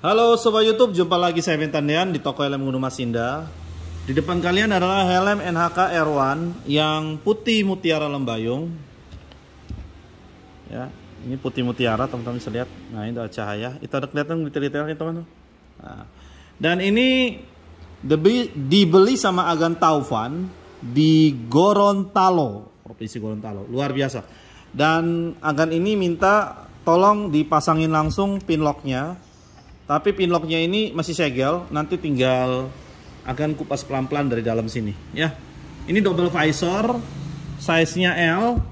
Halo Sobat Youtube, jumpa lagi saya Dian di toko helm Gunung Indah Di depan kalian adalah helm NHK R1 yang putih mutiara lembayung Ya, ini putih mutiara teman-teman bisa lihat Nah ini ada cahaya, itu ada kelihatan detail-detailnya teman-teman nah, Dan ini dibeli sama Agan Taufan di Gorontalo Provinsi Gorontalo, luar biasa Dan Agan ini minta tolong dipasangin langsung pinlocknya tapi pinlocknya ini masih segel, nanti tinggal akan kupas pelan-pelan dari dalam sini ya. Ini double visor, size-nya L.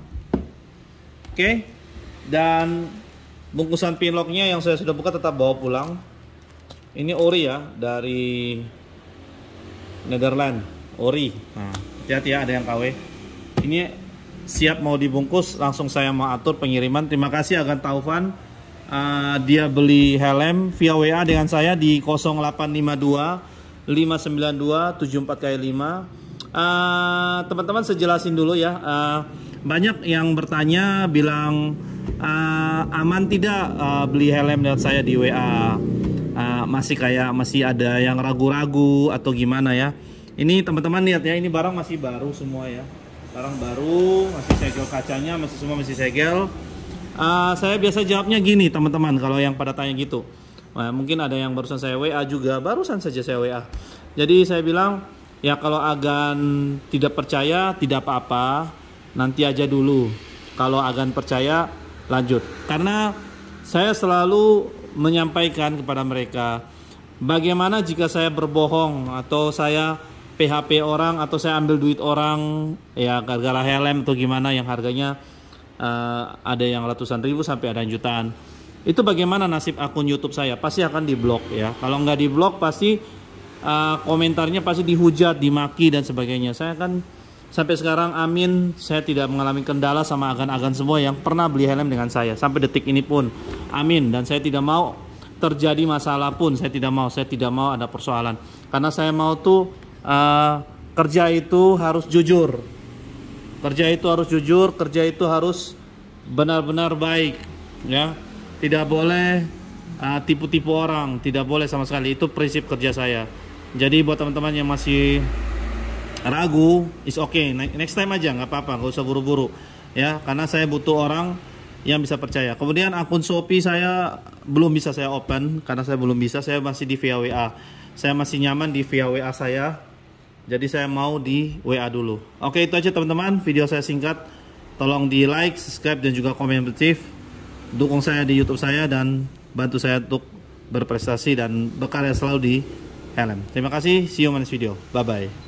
Oke. Dan bungkusan pinlocknya yang saya sudah buka tetap bawa pulang. Ini ori ya dari Netherlands, ori. hati nah, hati-hati ya ada yang KW. Ini siap mau dibungkus langsung saya mau atur pengiriman. Terima kasih akan Taufan. Eh, dia beli helm via WA dengan saya di 0852 592 74 kali 5 uh, teman-teman sejelasin dulu ya uh, banyak yang bertanya bilang uh, aman tidak uh, beli helm dengan saya di WA uh, masih kayak masih ada yang ragu-ragu atau gimana ya ini teman-teman lihat ya ini barang masih baru semua ya barang baru masih segel kacanya masih semua masih segel Uh, saya biasa jawabnya gini teman-teman kalau yang pada tanya gitu. Nah, mungkin ada yang barusan saya WA juga, barusan saja saya WA. Jadi saya bilang ya kalau agan tidak percaya tidak apa-apa, nanti aja dulu. Kalau agan percaya lanjut. Karena saya selalu menyampaikan kepada mereka bagaimana jika saya berbohong atau saya PHP orang atau saya ambil duit orang ya gara-gara helm atau gimana yang harganya uh, ada yang ratusan ribu sampai ada jutaan itu bagaimana nasib akun YouTube saya pasti akan diblok ya kalau nggak diblok pasti uh, komentarnya pasti dihujat dimaki dan sebagainya saya kan sampai sekarang amin saya tidak mengalami kendala sama agan-agan semua yang pernah beli helm dengan saya sampai detik ini pun amin dan saya tidak mau terjadi masalah pun saya tidak mau saya tidak mau ada persoalan karena saya mau tuh uh, kerja itu harus jujur Kerja itu harus jujur, kerja itu harus benar-benar baik, ya. Tidak boleh ah, tipu-tipu uh, orang, tidak boleh sama sekali. Itu prinsip kerja saya. Jadi buat teman-teman yang masih ragu, is okay. Next time aja, nggak apa-apa, nggak usah buru-buru, ya. Karena saya butuh orang yang bisa percaya. Kemudian akun Shopee saya belum bisa saya open karena saya belum bisa, saya masih di via WA. Saya masih nyaman di via WA saya jadi saya mau di WA dulu. Oke itu aja teman-teman video saya singkat. Tolong di like, subscribe dan juga komen positif. Dukung saya di YouTube saya dan bantu saya untuk berprestasi dan berkarya selalu di LM. Terima kasih. See you next video. Bye bye.